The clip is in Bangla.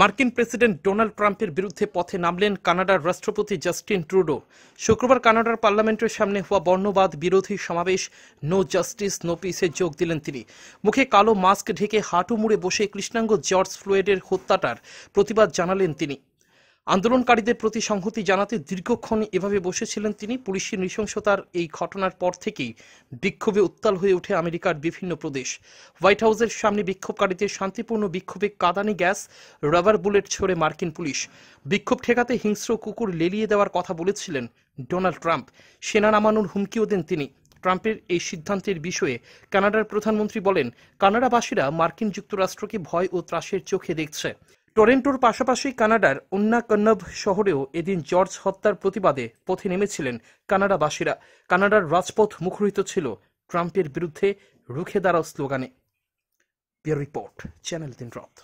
মার্কিন প্রেসিডেন্ট ডোনাল্ড ট্রাম্পের বিরুদ্ধে পথে নামলেন কানাডার রাষ্ট্রপতি জাস্টিন ট্রুডো শুক্রবার কানাডার পার্লামেন্টের সামনে হওয়া বর্ণবাদ বিরোধী সমাবেশ নো জাস্টিস নো পিসে যোগ দিলেন তিনি মুখে কালো মাস্ক ঢেকে হাঁটু মুড়ে বসে কৃষ্ণাঙ্গ জর্জ ফ্লুয়েডের হত্যাটার প্রতিবাদ জানালেন তিনি আন্দোলনকারীদের প্রতি সংহতি জানাতে দীর্ঘক্ষণ এভাবে বসেছিলেন তিনি পুলিশের নৃশংসতার এই ঘটনার পর থেকেই বিক্ষোভে উত্তাল হয়ে ওঠে আমেরিকার বিভিন্ন প্রদেশ হোয়াইট হাউসের সামনে বিক্ষোভকারীদের শান্তিপূর্ণ বিক্ষোভে কাদানি গ্যাস রাবার বুলেট ছড়ে মার্কিন পুলিশ বিক্ষোভ ঠেকাতে হিংস্র কুকুর লেলিয়ে দেওয়ার কথা বলেছিলেন ডোনাল্ড ট্রাম্প সেনা নামানোর হুমকিও দেন তিনি ট্রাম্পের এই সিদ্ধান্তের বিষয়ে কানাডার প্রধানমন্ত্রী বলেন কানাডাবাসীরা মার্কিন যুক্তরাষ্ট্রকে ভয় ও ত্রাসের চোখে দেখছে টরেন্টোর পাশাপাশি কানাডার কন্নভ শহরেও এদিন জর্জ হত্যার প্রতিবাদে পথে নেমেছিলেন কানাডাবাসীরা কানাডার রাজপথ মুখরিত ছিল ট্রাম্পের বিরুদ্ধে রুখে দাঁড়াও স্লোগানে রিপোর্ট চ্যানেল দিন রথ